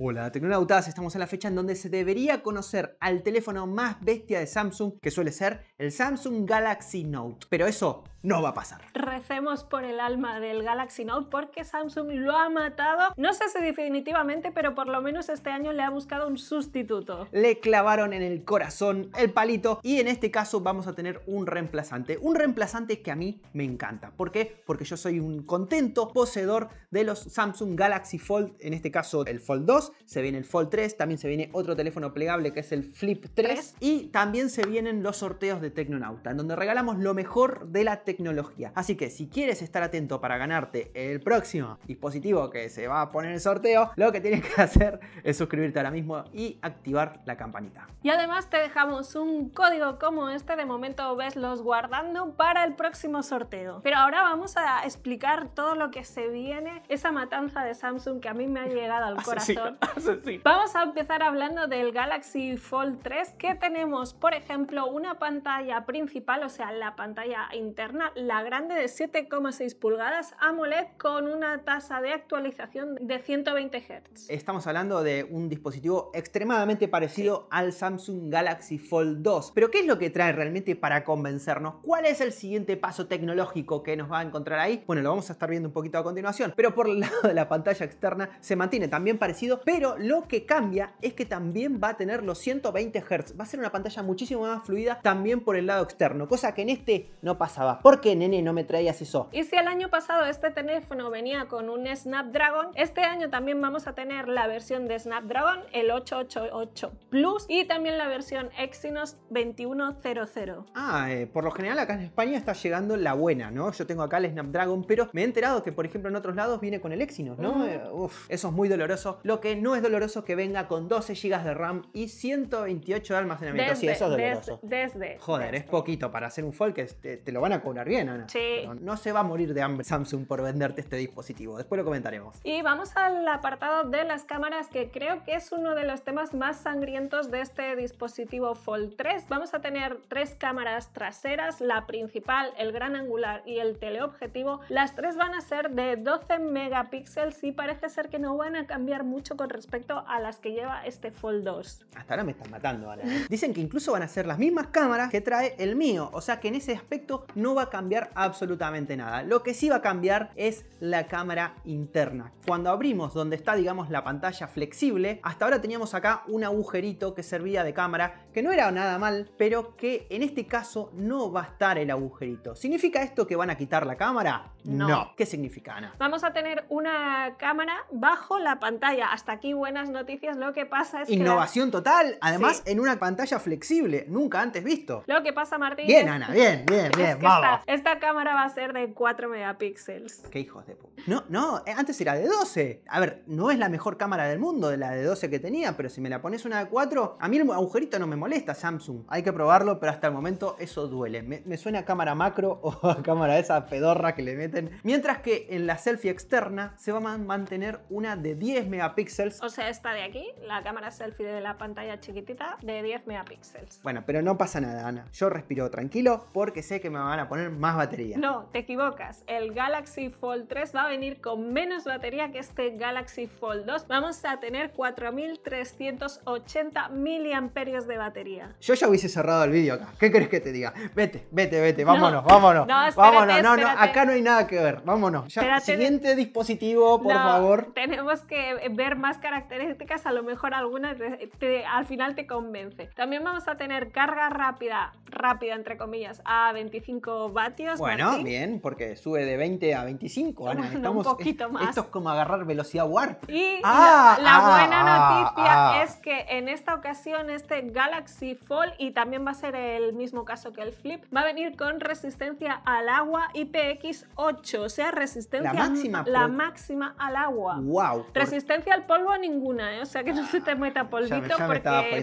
Hola, tecnonautas, estamos en la fecha en donde se debería conocer al teléfono más bestia de Samsung, que suele ser el Samsung Galaxy Note. Pero eso no va a pasar. Recemos por el alma del Galaxy Note porque Samsung lo ha matado. No sé si definitivamente, pero por lo menos este año le ha buscado un sustituto. Le clavaron en el corazón el palito y en este caso vamos a tener un reemplazante. Un reemplazante que a mí me encanta. ¿Por qué? Porque yo soy un contento poseedor de los Samsung Galaxy Fold, en este caso el Fold 2 se viene el Fold 3, también se viene otro teléfono plegable que es el Flip 3 y también se vienen los sorteos de Tecnonauta, en donde regalamos lo mejor de la tecnología. Así que si quieres estar atento para ganarte el próximo dispositivo que se va a poner el sorteo, lo que tienes que hacer es suscribirte ahora mismo y activar la campanita. Y además te dejamos un código como este, de momento ves los guardando para el próximo sorteo. Pero ahora vamos a explicar todo lo que se viene, esa matanza de Samsung que a mí me ha llegado al ah, corazón. Vamos a empezar hablando del Galaxy Fold 3 que tenemos, por ejemplo, una pantalla principal, o sea, la pantalla interna, la grande de 7,6 pulgadas AMOLED con una tasa de actualización de 120 Hz. Estamos hablando de un dispositivo extremadamente parecido al Samsung Galaxy Fold 2. Pero ¿qué es lo que trae realmente para convencernos? ¿Cuál es el siguiente paso tecnológico que nos va a encontrar ahí? Bueno, lo vamos a estar viendo un poquito a continuación, pero por el lado de la pantalla externa se mantiene también parecido, pero lo que cambia es que también va a tener los 120 Hz. Va a ser una pantalla muchísimo más fluida también por el lado externo, cosa que en este no pasaba. ¿Por qué, nene, no me traías eso? Y si el año pasado este teléfono venía con un Snapdragon, este año también vamos a tener la versión de Snapdragon, el 888 Plus, y también la versión Exynos 2100. Ah, eh, por lo general acá en España está llegando la buena, ¿no? Yo tengo acá el Snapdragon, pero me he enterado que, por ejemplo, en otros lados viene con el Exynos, ¿no? Eh, uf, eso es muy doloroso. Lo que no es doloroso que venga con 12 GB de RAM y 128 de almacenamiento. Desde, sí, eso es doloroso. Joder, es poquito para hacer un Fold que te, lo van a cobrar bien, Ana. Sí. no se va a morir de hambre Samsung por venderte este dispositivo. Después lo comentaremos. Y vamos al apartado de las cámaras, que creo que es uno de los temas más sangrientos de este dispositivo Fold 3. Vamos a tener tres cámaras traseras, la principal, el gran angular y el teleobjetivo. Las tres van a ser de 12 megapíxeles y parece ser que no van a cambiar mucho con respecto a las que lleva este Fold 2. Hasta ahora me están matando, ¿eh? Dicen que incluso van a ser las mismas cámaras que trae el mío, o sea que en ese aspecto no va a cambiar absolutamente nada. Lo que sí va a cambiar es la cámara interna. Cuando abrimos donde está, digamos, la pantalla flexible, hasta ahora teníamos acá un agujerito que servía de cámara, que no era nada mal, pero que en este caso no va a estar el agujerito. ¿Significa esto que van a quitar la cámara? No. ¿Qué significa, Ana? Vamos a tener una cámara bajo la pantalla aquí buenas noticias. Lo que pasa es que innovación total, además en una pantalla flexible, nunca antes visto. Lo que pasa, Martín. Bien, Ana, bien, bien, bien, Esta, cámara va a ser de 4 megapíxeles. Qué hijos de puta. No, no, eh, antes era de 12. A ver, no es la mejor cámara del mundo, de la de 12 que tenía, pero si me la pones una de 4, a mí el agujerito no me molesta, Samsung. Hay que probarlo, pero hasta el momento eso duele. Me, suena a cámara macro o a cámara esa pedorra que le meten. Mientras que en la selfie externa se va a mantener una de 10 megapíxeles o sea, esta de aquí, la cámara selfie de la pantalla chiquitita de 10 megapíxeles. Bueno, pero no pasa nada, Ana. Yo respiro tranquilo porque sé que me van a poner más batería. No, te equivocas. El Galaxy Fold 3 va a venir con menos batería que este Galaxy Fold 2. Vamos a tener 4380 miliamperios de batería. Yo ya hubiese cerrado el vídeo acá. ¿Qué crees que te diga? Vete, vete, vete. Vámonos, vámonos. No, vámonos. No, no, acá no hay nada que ver. Vámonos. siguiente dispositivo, por favor. Tenemos que ver más características, a lo mejor alguna al final te convence. También vamos a tener carga rápida, rápida entre comillas, a 25 vatios. Bueno, bien, porque sube de 20 a 25, Estamos, un poquito más. Esto es como agarrar velocidad warp. Y ah, la, ah, buena ah, noticia es que en esta ocasión este Galaxy Fall, y también va a ser el mismo caso que el Flip, va a venir con resistencia al agua IPX8, o sea, resistencia la máxima, la máxima al agua. Wow. Resistencia al polvo a ninguna, ¿eh? o sea que no se te meta polvito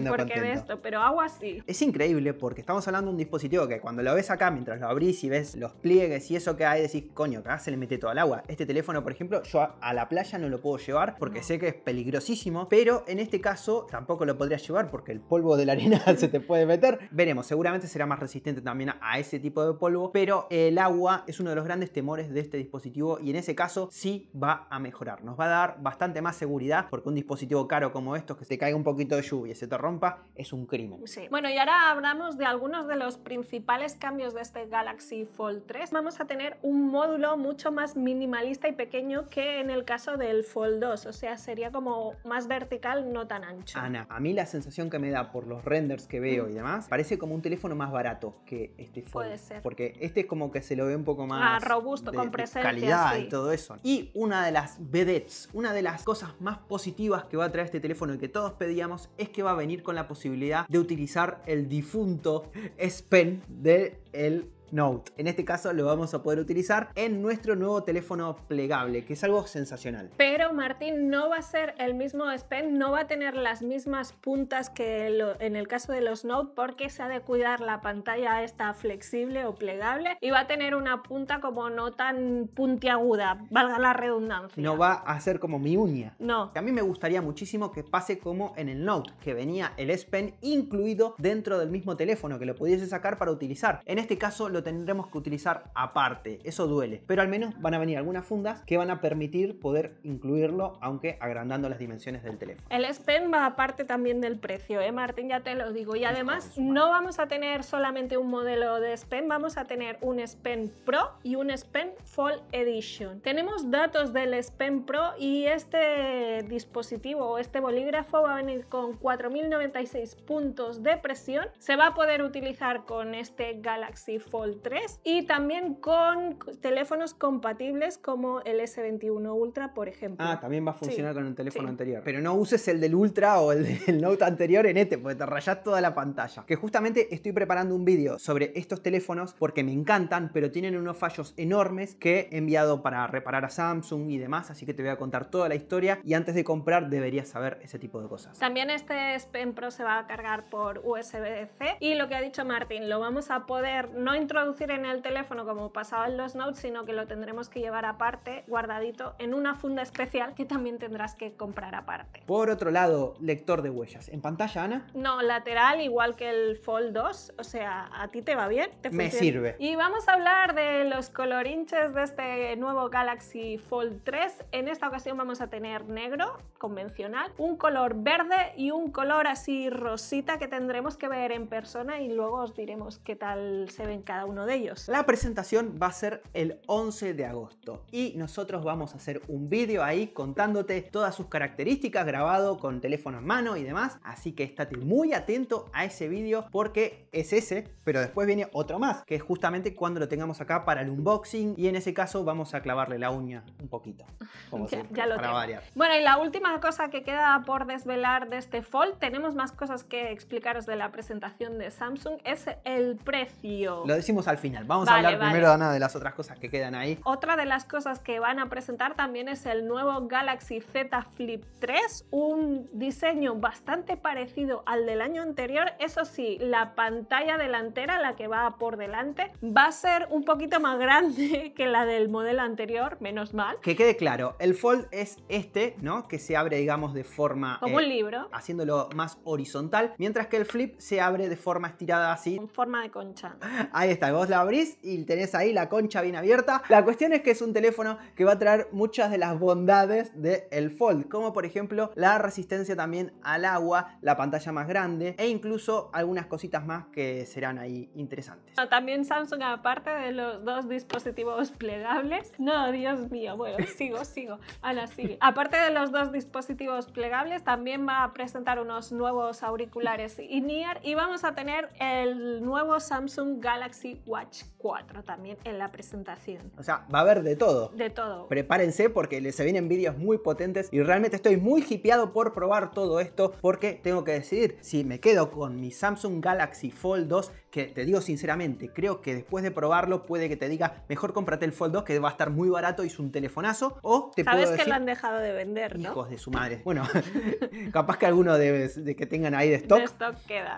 porque, de esto, pero agua sí. Es increíble porque estamos hablando de un dispositivo que cuando lo ves acá, mientras lo abrís y ves los pliegues y eso que hay, decís, coño, acá se le mete todo el agua. Este teléfono, por ejemplo, yo a la playa no lo puedo llevar porque sé que es peligrosísimo, pero en este caso tampoco lo podrías llevar porque el polvo de la arena se te puede meter. Veremos, seguramente será más resistente también a ese tipo de polvo, pero el agua es uno de los grandes temores de este dispositivo y en ese caso sí va a mejorar. Nos va a dar bastante más seguridad porque un dispositivo caro como estos, que se caiga un poquito de lluvia y se te rompa, es un crimen. Bueno, y ahora hablamos de algunos de los principales cambios de este Galaxy Fold 3. Vamos a tener un módulo mucho más minimalista y pequeño que en el caso del Fold 2, o sea, sería como más vertical, no tan ancho. Ana, a mí la sensación que me da por los renders que veo y demás, parece como un teléfono más barato que este Fold. Puede ser. Porque este es como que se lo ve un poco ah, más... robusto, con presencia. calidad y todo eso. Y una de las vedettes, una de las cosas más positivas positivas que va a traer este teléfono y que todos pedíamos es que va a venir con la posibilidad de utilizar el difunto S Pen del el Note. En este caso lo vamos a poder utilizar en nuestro nuevo teléfono plegable, que es algo sensacional. Pero Martín no va a ser el mismo S Pen, no va a tener las mismas puntas que en el caso de los Note porque se ha de cuidar la pantalla esta flexible o plegable y va a tener una punta como no tan puntiaguda, valga la redundancia. No va a ser como mi uña. No. a mí me gustaría muchísimo que pase como en el Note, que venía el S Pen incluido dentro del mismo teléfono, que lo pudiese sacar para utilizar. En este caso tendremos que utilizar aparte. Eso duele. Pero al menos van a venir algunas fundas que van a permitir poder incluirlo, aunque agrandando las dimensiones del teléfono. El Pen va aparte también del precio, ¿eh, Martín? Ya te lo digo. Y además no vamos a tener solamente un modelo de Pen, vamos a tener un Pen Pro y un Pen Fall Edition. Tenemos datos del Pen Pro y este dispositivo o este bolígrafo va a venir con 4.096 puntos de presión. Se va a poder utilizar con este Galaxy Fold 3 y también con teléfonos compatibles como el S21 Ultra, por ejemplo. Ah, también va a funcionar con un teléfono anterior. Pero no uses el del Ultra o el del Note anterior en este, porque te rayas toda la pantalla. Que justamente estoy preparando un vídeo sobre estos teléfonos porque me encantan, pero tienen unos fallos enormes que he enviado para reparar a Samsung y demás, así que te voy a contar toda la historia y antes de comprar deberías saber ese tipo de cosas. También este Pen Pro se va a cargar por USB-C y lo que ha dicho Martín, lo vamos a poder no introducir introducir en el teléfono como pasaba en los notes, sino que lo tendremos que llevar aparte, guardadito, en una funda especial que también tendrás que comprar aparte. Por otro lado, lector de huellas. ¿En pantalla, Ana? No, lateral, igual que el Fold 2. O sea, a ti te va bien. Me sirve. Y vamos a hablar de los colorinches de este nuevo Galaxy Fold 3. En esta ocasión vamos a tener negro, convencional, un color verde y un color así rosita que tendremos que ver en persona y luego os diremos qué tal se ven cada uno de ellos. La presentación va a ser el 11 de agosto y nosotros vamos a hacer un vídeo ahí contándote todas sus características grabado con teléfono en mano y demás, así que estate muy atento a ese vídeo porque es ese, pero después viene otro más, que es justamente cuando lo tengamos acá para el unboxing y en ese caso vamos a clavarle la uña un poquito, como ya, siempre, para Bueno, y la última cosa que queda por desvelar de este Fold, tenemos más cosas que explicaros de la presentación de Samsung, es el precio. Lo decimos al final. Vamos a hablar primero, de las otras cosas que quedan ahí. Otra de las cosas que van a presentar también es el nuevo Galaxy Z Flip 3, un diseño bastante parecido al del año anterior. Eso sí, la pantalla delantera, la que va por delante, va a ser un poquito más grande que la del modelo anterior, menos mal. Que quede claro, el Fold es este, ¿no? Que se abre, digamos, de forma... Como eh, un libro. Haciéndolo más horizontal, mientras que el Flip se abre de forma estirada así. En forma de concha. Ahí está Vos la abrís y tenés ahí la concha bien abierta. La cuestión es que es un teléfono que va a traer muchas de las bondades del Fold, como por ejemplo la resistencia también al agua, la pantalla más grande e incluso algunas cositas más que serán ahí interesantes. También Samsung, aparte de los dos dispositivos plegables, no, Dios mío, bueno, sigo, sigo, Ana, sigue. Aparte de los dos dispositivos plegables, también va a presentar unos nuevos auriculares in-ear y vamos a tener el nuevo Samsung Galaxy Watch 4 también en la presentación. O sea, va a haber de todo. De todo. Prepárense porque se vienen vídeos muy potentes y realmente estoy muy hipeado por probar todo esto porque tengo que decidir si me quedo con mi Samsung Galaxy Fold 2, que te digo sinceramente, creo que después de probarlo puede que te diga, mejor cómprate el Fold 2 que va a estar muy barato y es un telefonazo, o te Sabes puedo que lo han dejado de vender, ¿no? Hijos de su madre. Bueno, capaz que alguno de, de, que tengan ahí de stock.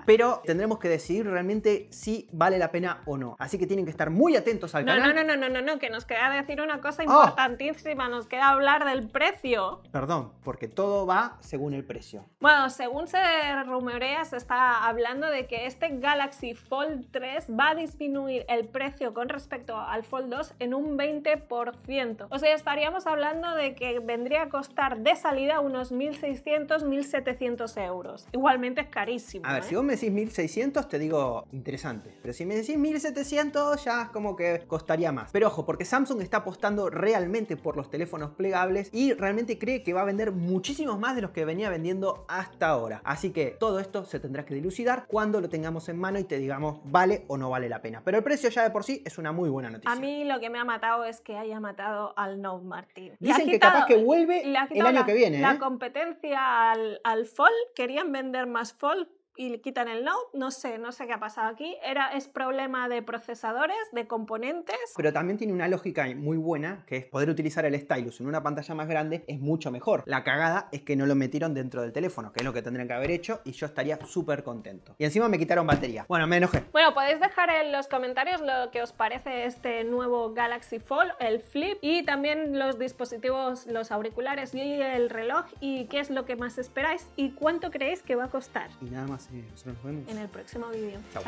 Pero tendremos que decidir realmente si vale la pena o no. Así que tienen que estar muy atentos al canal. No, no, no, no, no, no. que nos queda decir una cosa oh. importantísima. Nos queda hablar del precio. Perdón, porque todo va según el precio. Bueno, según se rumorea, se está hablando de que este Galaxy Fold 3 va a disminuir el precio con respecto al Fold 2 en un 20%. O sea, estaríamos hablando de que vendría a costar de salida unos 1.600, 1.700 euros. Igualmente es carísimo. A ver, si ¿eh? vos me decís 1.600, te digo interesante. Pero si me decís 1.600, 1700 ya como que costaría más. Pero ojo, porque Samsung está apostando realmente por los teléfonos plegables y realmente cree que va a vender muchísimos más de los que venía vendiendo hasta ahora. Así que todo esto se tendrá que dilucidar cuando lo tengamos en mano y te digamos vale o no vale la pena. Pero el precio ya de por sí es una muy buena noticia. A mí lo que me ha matado es que haya matado al Note Martín. Dicen que capaz que vuelve el año que viene. La ¿eh? competencia al, al Fold, querían vender más Fold, y quitan el Note, no sé, no sé qué ha pasado aquí. Era, es problema de procesadores, de componentes. Pero también tiene una lógica muy buena, que es poder utilizar el stylus en una pantalla más grande es mucho mejor. La cagada es que no lo metieron dentro del teléfono, que es lo que tendrían que haber hecho, y yo estaría súper contento. Y encima me quitaron batería. Bueno, me enojé. Bueno, podéis dejar en los comentarios lo que os parece este nuevo Galaxy Fold, el Flip, y también los dispositivos, los auriculares y el reloj, y qué es lo que más esperáis, y cuánto creéis que va a costar. Y nada más. En el próximo video. Chao.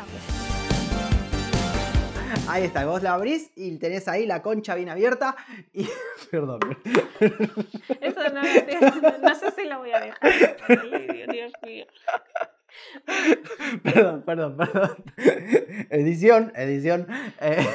Ahí está, vos la abrís y tenés ahí la concha bien abierta y... Perdón. Eso no, no sé si la voy a dejar. Perdón, perdón, perdón. Edición, edición. Eh.